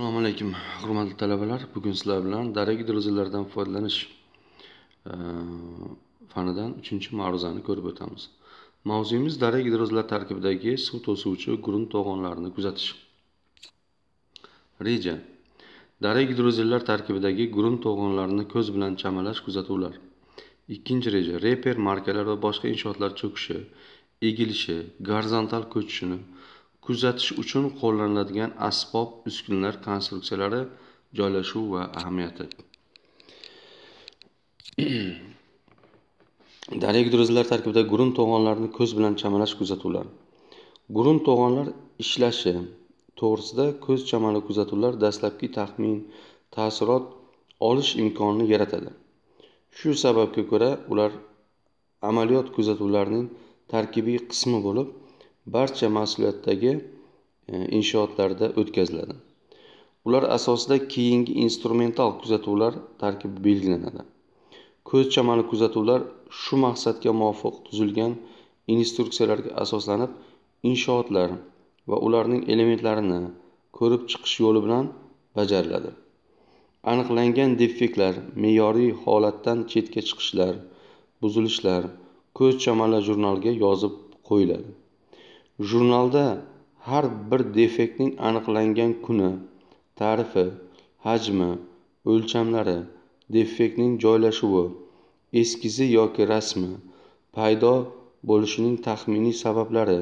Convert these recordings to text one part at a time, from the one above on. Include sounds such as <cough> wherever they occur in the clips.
assalomu alaykum hurmatli talabalar bugun sizlar bilan daragi gidrozellardan foydalanish e, fanidan uchinchi ma'ruzani ko'rib o'tamiz mavzuyimiz dara gidrozelar tarkibidagi suv to'suvchi grunt to'g'onlarini kuzatish reja dara gidrozellar tarkibidagi grunt to'g'onlarini ko'z bilan chamalash kuzatuvlar ikkinchi reja reper markalar va boshqa inshootlar cho'kishi egilishi gorizontal ko'chishini kuzatish uchun qo'llaniladigan asbob uskunalar konstruksiyalari joylashuv va ahamiyati <clears throat> daryo gidrozlar tarkibida grunt to'g'onlarini ko'z bilan chamalash kuzatuvlar grunt to'g'onlar ishlashi to'g'risida ko'z chamali kuzatuvlar dastlabki taxmin taassurot olish imkonini yaratadi shu sababga ko'ra ular amaliyot kuzatuvlarining tarkibiy qismi bo'lib barcha mas'uliyatdagi e, inshootlarda o'tkaziladi ular asosida keyingi instrumental kuzatuvlar tarkibi belgilanadi ko'z chamali kuzatuvlar shu maqsadga muvofiq tuzilgan instruksiyalarga asoslanib inshootlar va ularning elementlarini ko'rib chiqish yo'li bilan bajariladi aniqlangan defektlar me'yoriy holatdan chetga chiqishlar buzilishlar ko'z chamali jurnalga yozib qo'yiladi jurnalda har bir defektning aniqlangan kuni tarifi hajmi o'lchamlari defektning joylashuvi eskizi yoki rasmi paydo bo'lishining taxminiy sabablari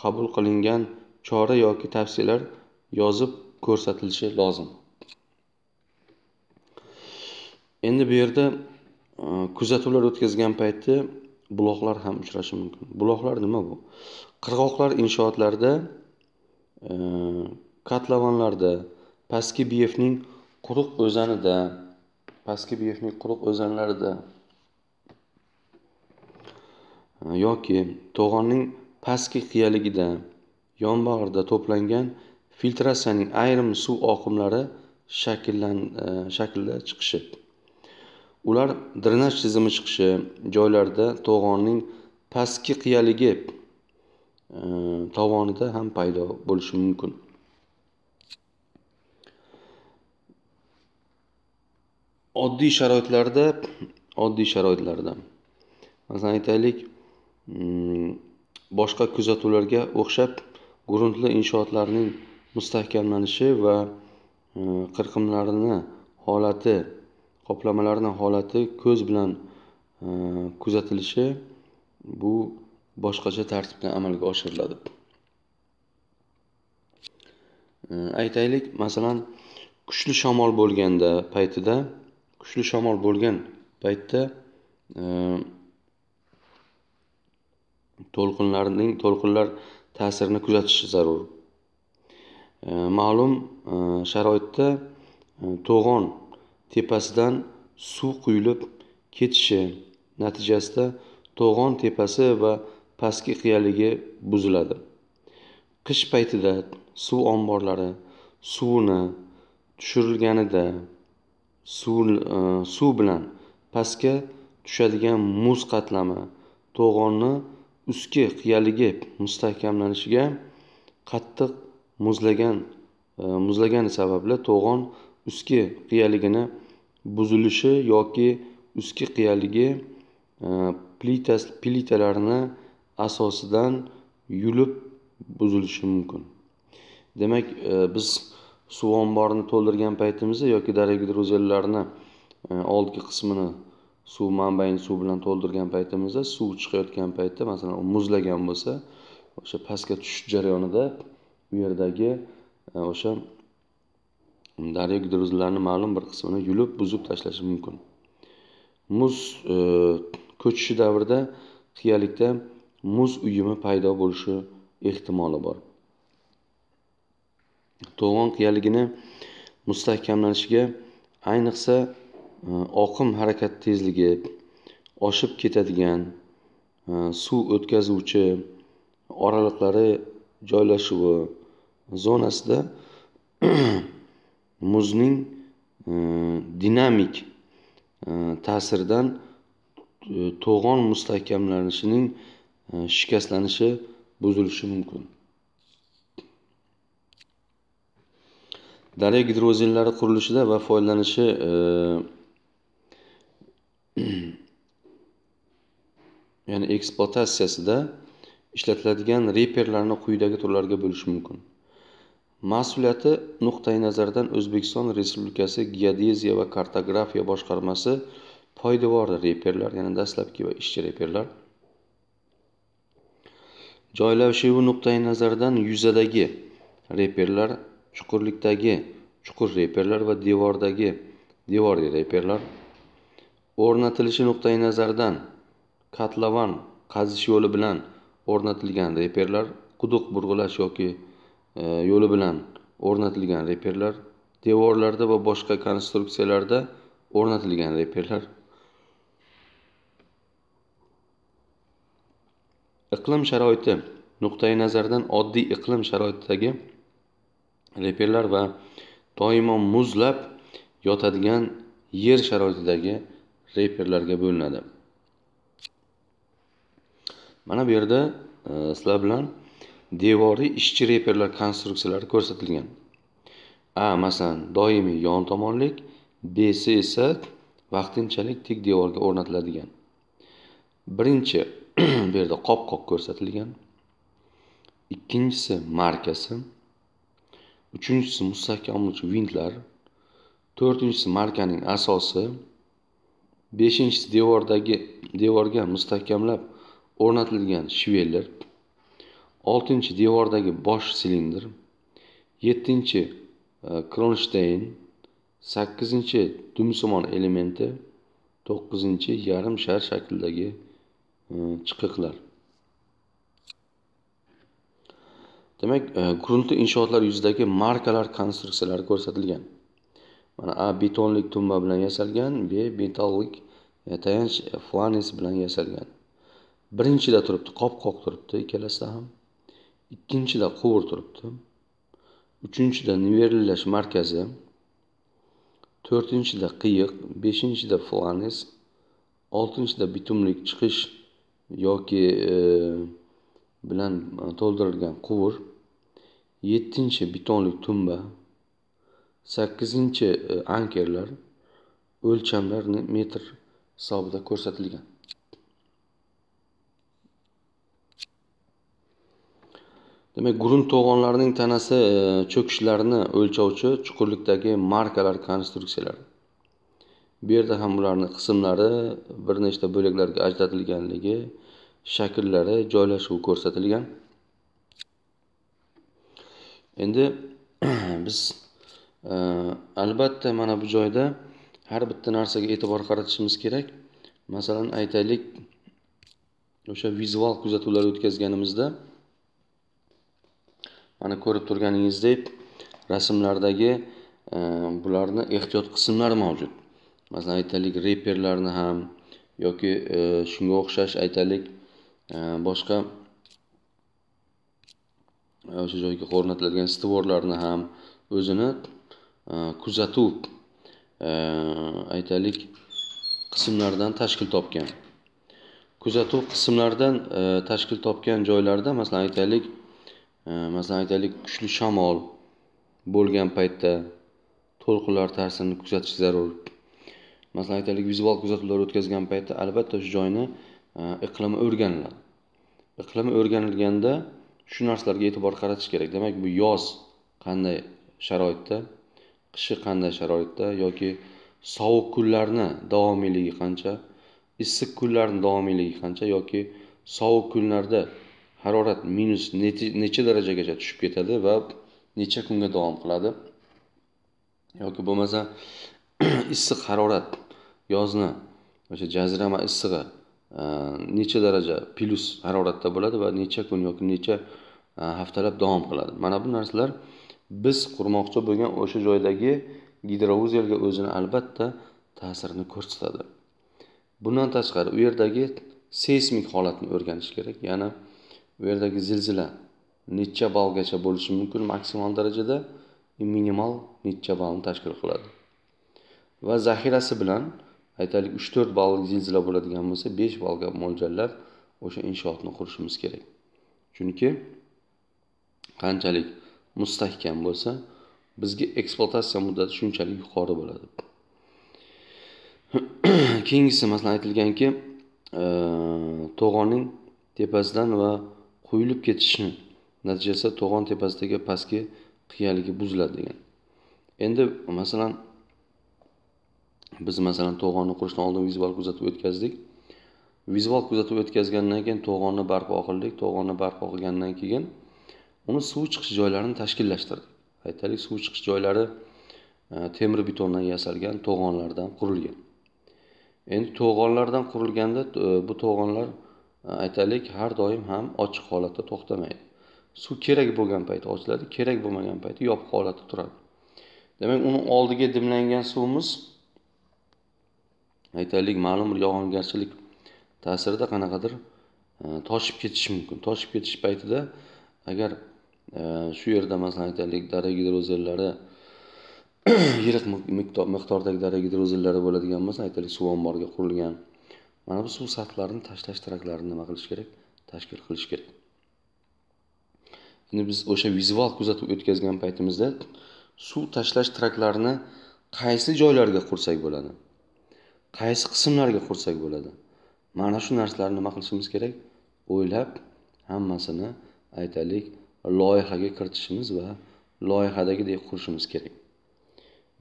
qabul qilingan chora yoki tavsiyalar yozib ko'rsatilishi lozim endi bu yerda kuzatuvlar o'tkazgan paytda buloqlar ham uchrashi mumkin buloqlar nima bu qirg'oqlar inshootlarida e, katlavonlarda pastki biyefning quruq o'zanida pastki biyefning quruq o'zanlarida e, yoki to'g'onning pastki qiyaligida yonbag'rida to'plangan filtratsiyaning ayrim suv oqimlari shakllan e, shaklda chiqishi ular drenaj tizimi chiqishi joylarda to'g'onning pastki qiyaligi e, tovonida ham paydo bo'lishi mumkin oddiy sharoitlarda oddiy sharoitlarda masalan aytaylik boshqa kuzatuvlarga o'xshab gruntli inshootlarning mustahkamlanishi va e, qirqimlarini holati qoplamalarni holati ko'z bilan e, kuzatilishi bu boshqacha tartibda amalga oshiriladi e, aytaylik masalan kuchli shamol bo'lganda paytida kuchli shamol bo'lgan paytda e, to'lqinlarning to'lqinlar ta'sirini kuzatish zarur e, ma'lum e, sharoitda e, to'g'on tepasidan suv quyilib ketishi natijasida to'g'on tepasi va pastki qiyaligi buziladi qish paytida suv omborlari suvini tushirilganida suv e, suv bilan pastga tushadigan muz qatlami to'g'onni ustki qiyaligi mustahkamlanishiga qattiq muzlagan e, muzlagani sababli to'g'on ustki qiyaligini buzilishi yoki ustki qiyaligi e, plitalarni asosidan yulib buzilishi mumkin demak e, biz suv omborini to'ldirgan paytimizda yoki dara gidrozellarni e, oldki qismini suv manbayini suv bilan to'ldirgan paytimizda suv chiqayotgan paytda masalan muzlagan bo'lsa o'sha pastga tushish jarayonida u yerdagi o'sha daryo gidrozlarini ma'lum bir qismini yulib buzib tashlashi mumkin muz e, ko'chishi davrida qiyalikda muz uyumi paydo bo'lishi ehtimoli bor to'g'on qiyaligini mustahkamlanishiga ayniqsa e, oqim harakat tezligi oshib ketadigan e, suv o'tkazuvchi oraliqlari joylashuvi zonasida <clears throat> muzning e, dinamik e, ta'siridan e, to'g'on mustahkamlanishining shikastlanishi buzilishi mumkin daryo gidrozinlari qurilishida va foydalanishi <clears throat> ya'ni ekspluatatsiyasida ishlatiladigan reperlarni quyidagi turlarga bo'lish mumkin mas'uliyati nuqtai nazaridan o'zbekiston respublikasi geodeziya va kartografiya boshqarmasi poydevor reperlar ya'ni dastlabki va ishchi reperlar joylashuvi nuqtai nazaridan yuzadagi reperlar chuqurlikdagi chuqur reperlar va devordagi devoriy reperlar o'rnatilishi nuqtai nazaridan katlavan qazish yo'li bilan o'rnatilgan reperlar quduq burg'ilash yoki Э, yo'li bilan o'rnatilgan reperlar devorlarda va boshqa konstruksiyalarda o'rnatilgan reperlar iqlim sharoiti nuqtai nazaridan oddiy iqlim sharoitidagi reperlar va doimo muzlab yotadigan yer sharoitidagi reperlarga bo'linadi mana bu yerda e, sizlar bilan devoriy ishchi reperlar konstruksiyalari ko'rsatilgan a masalan doimiy yon tomonlik bsi esa vaqtinchalik tik devorga o'rnatiladigan birinchi <clears throat> bu yerda qopqoq ko'rsatilgan ikkinchisi markasi uchinchisi mustahkamlovchi vintlar to'rtinchisi markaning asosi beshinchisi devordagi devorga mustahkamlab o'rnatilgan shvellar oltinchi devordagi bosh silindr yettinchi e, kronshteyn sakkizinchi dumsimon elementi to'qqizinchi yarim shar shaklidagi e, chiqiqlar demak e, gruntli inshootlar yuzidagi markalar konstruksiyalari ko'rsatilgan mana a betonlik tumba bilan yasalgan b metallik tayanch flanes bilan yasalgan birinchida turibdi qopqoq turibdi ikkalasida ham ikkinchida quvur turibdi uchinchida nivelillash markazi to'rtinchida qiyiq beshinchida flanes oltinchida bitumlik chiqish yoki e, bilan to'ldirilgan quvur yettinchi betonli tumba sakkizinchi e, ankerlar o'lchamlar metr hisobida ko'rsatilgan demak grunt to'g'onlarining tanasi e, cho'kishlarini o'lchovchi chuqurlikdagi markalar konstruksiyalari bu yerda ham ularni qismlari bir nechta bo'laklarga ajratilganligi shakllari joylashuvi ko'rsatilgan endi <clears throat> biz e, albatta mana bu joyda har bitta narsaga e'tibor qaratishimiz kerak masalan aytaylik o'sha vizual kuzatuvlar o'tkazganimizda mana ko'rib turganingizdek rasmlardagi e, bularni ehtiyot qismlari mavjud masalan aytaylik reperlarni ham yoki e, shunga e, o'xshash aytaylik e, boshqa e, o'sha joyga o'rnatiladigan stvorlarni ham o'zini e, kuzatuv aytaylik qismlardan tashkil topgan kuzatuv qismlaridan tashkil topgan joylarda masalan aytaylik Э, masalan aytaylik kuchli shamol bo'lgan paytda to'lqinlar ta'sirini kuzatish zarur masalan aytaylik vizual kuzatuvlar o'tkazgan paytda albatta shu joyni e, iqlimi o'rganiladi iqlimi o'rganilganda shu narsalarga e'tibor qaratish kerak demak bu yoz qanday sharoitda qishi qanday sharoitda yoki sovuq kunlarni davomiyligi qancha issiq kunlarni davomiyligi qancha yoki sovuq kunlarda harorat minus necha darajagacha tushib ketadi va necha kunga davom qiladi yoki bo'lmasa <clears throat> issiq harorat yozni o'sha jazirama issig'i e, necha daraja plyus haroratda bo'ladi va necha kun yoki necha e, haftalab davom qiladi mana bu narsalar biz qurmoqchi bo'lgan o'sha joydagi gidrouzelga o'zini albatta ta'sirini ko'rsatadi bundan tashqari u yerdagi seysmik holatni o'rganish kerak ya'ni bu yerdagi zilzila necha ballgacha bo'lishi mumkin maksimal darajada minimal necha ballni tashkil qiladi va zaxirasi bilan aytaylik uch to'rt ballik zilzila bo'ladigan bo'lsa besh ballga mo'ljallab o'sha inshootni qurishimiz kerak chunki qanchalik mustahkam bo'lsa bizga ekspluatatsiya muddati shunchalik yuqori bo'ladi <clears throat> keyingisi masalan aytilganki to'g'onning tepasidan va quyilib ketishi natijasida to'g'on tepasidagi pastki qiyaligi buziladi degan endi masalan biz masalan to'g'onni qurishdan oldin vizual kuzatuv o'tkazdik vizual kuzatuv o'tkazgandan keyin to'g'onni barpo qildik to'g'onni barpo qilgandan keyin uni suv chiqish joylarini tashkillashtirdik aytaylik suv chiqish joylari e, temir betondan yasalgan to'g'onlardan qurilgan endi to'g'onlardan qurilganda e, bu to'g'onlar aytaylik har doim ham ochiq holatda to'xtamaydi suv kerak bo'lgan payti ochiladi kerak bo'lmagan payti yopiq holatda turadi demak uni oldiga dimlangan suvimiz aytaylik ma'lum bir yog'ingarchilik ta'sirida qanaqadir e, toshib ketishi mumkin toshib ketish paytida agar e, shu yerda masalan aytaylik dara gidrozellari <clears throat> yirik miqdordagi dara gidrozellari bo'ladigan bo'lsa aytaylik suv omboriga qurilgan mana bu suv sarflarini tashlash traklarini nima qilish kerak tashkil qilish kerak endi biz o'sha vizual kuzatuv o'tkazgan paytimizda suv tashlash traklarini qaysi joylarga qursak bo'ladi qaysi qismlarga qursak bo'ladi mana shu narsalarni nima qilishimiz kerak o'ylab hammasini aytaylik loyihaga kiritishimiz va loyihadagidek qurishimiz kerak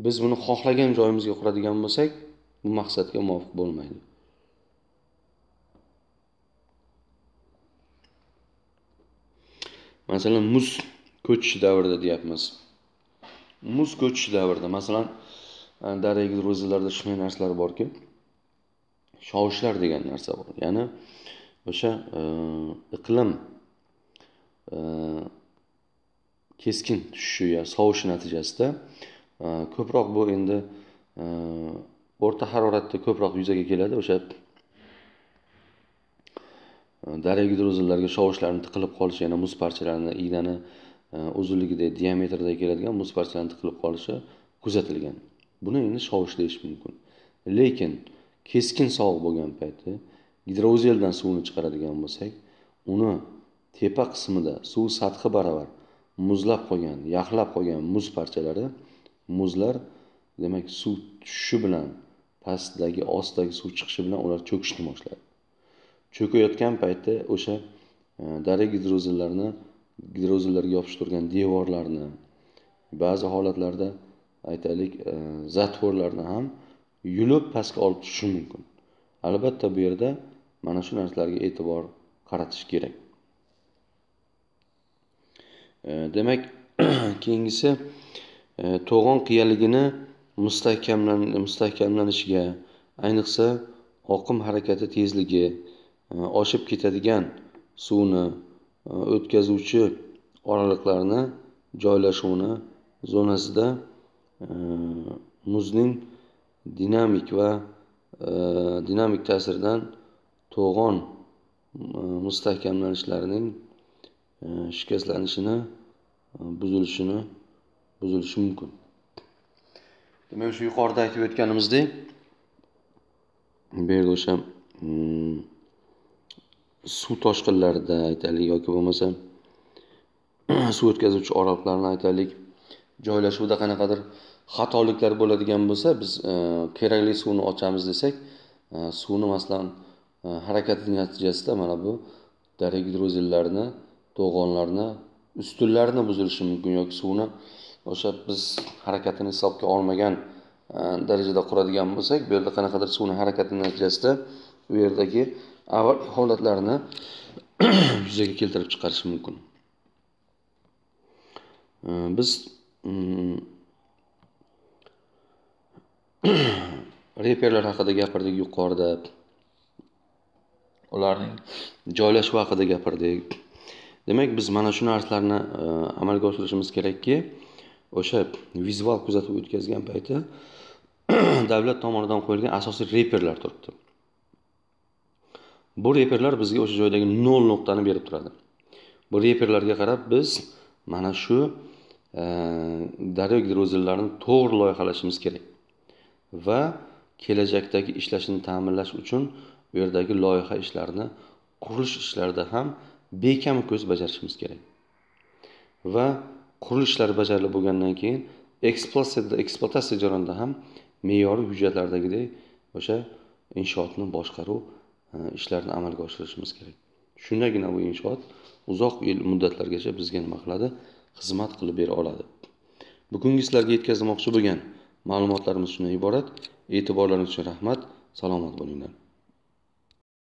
biz buni xohlagan joyimizga quradigan bo'lsak bu maqsadga muvofiq bo'lmaydi masalan muz ko'chishi davrida deyapmiz muz ko'chishi davrida masalan e, daragi ro'zalarda shunday narsalar borki shovishlar degan narsa bor ya'ni o'sha e, iqlim e, keskin tushishi yo sovishi natijasida ko'proq bu endi o'rta haroratda ko'proq yuzaga keladi o'sha daryo gidrozillarga shovishlarni tiqilib qolishi yana muz parchalarini ignani e, uzunligidagi diametrda keladigan muz parchalarini tiqilib qolishi kuzatilgan buni endi shovish deyish mumkin lekin keskin sovuq bo'lgan payti gidrouzeldan suvni chiqaradigan bo'lsak uni tepa qismida suv sathi baravar muzlab qolgan yaxlab qolgan muz parchalari muzlar demak suv tushishi bilan pastdagi ostdagi suv chiqishi bilan ular cho'kishni boshladi cho'kayotgan paytda o'sha e, dara gidrozillarni gidrozillarga yopishib turgan devorlarni ba'zi holatlarda aytaylik e, zatvorlarni ham yulib pastga olib tushishi mumkin albatta bu yerda mana shu narsalarga e'tibor qaratish kerak e, demak <clears throat> keyingisi to'g'on qiyaligini mustahkamlanishiga ayniqsa oqim harakati tezligi Э, oshib ketadigan suvni e, o'tkazuvchi oraliqlarni joylashuvini zonasida e, muzning dinamik va e, dinamik ta'siridan to'g'on mustahkamlanishlarining shikastlanishini buzilishini buzilishi mumkin demak shu yuqorida aytib o'tganimizdek bu yerda o'sha mm, suv toshqinlarida aytaylik yoki bo'lmasa <clears throat> suv o'tkazuvchi oroqlarni aytaylik joylashuvida qanaqadir xatoliklar bo'ladigan bo'lsa biz e, kerakli suvni ochamiz desak e, suvni masalan e, harakati natijasida mana bu daryo gidrozellarni to'g'onlarni ustunlarni buzilishi mumkin yoki suvni o'sha biz harakatini hisobga olmagan darajada quradigan bo'lsak bu yerda qanaqadir suvni harakati natijasida u yerdagi avval holatlarni <clears throat> yuzaga keltirib chiqarishi mumkin biz mm, <clears throat> reperlar haqida gapirdik yuqorida ularning joylashuvi haqida gapirdik demak biz mana shu narsalarni e, amalga oshirishimiz kerakki o'sha vizual kuzatuv o'tkazgan payti <clears throat> davlat tomonidan qo'yilgan asosiy reperlar turibdi bu reperlar bizga o'sha joydagi nol nuqtani berib turadi bu reperlarga qarab biz mana shu e, daryo gidrozillarini to'g'ri loyihalashimiz kerak va kelajakdagi ishlashini ta'minlash uchun u yerdagi loyiha ishlarini qurilish ishlarida ham bekam ko'z bajarishimiz kerak va qurilishlar bajarilib bo'lgandan keyin eksploatatsiyada eksploatatsiya jarayonida ham me'yoriy hujjatlardagidek o'sha inshootni boshqaruv Э, ishlarni amalga oshirishimiz kerak shundagina bu inshoot uzoq yil muddatlargacha bizga nima qiladi xizmat qilib bera oladi bugungi sizlarga yetkazmoqchi bo'lgan ma'lumotlarimiz shundan iborat e'tiborlaringiz uchun rahmat salomat bo'linglar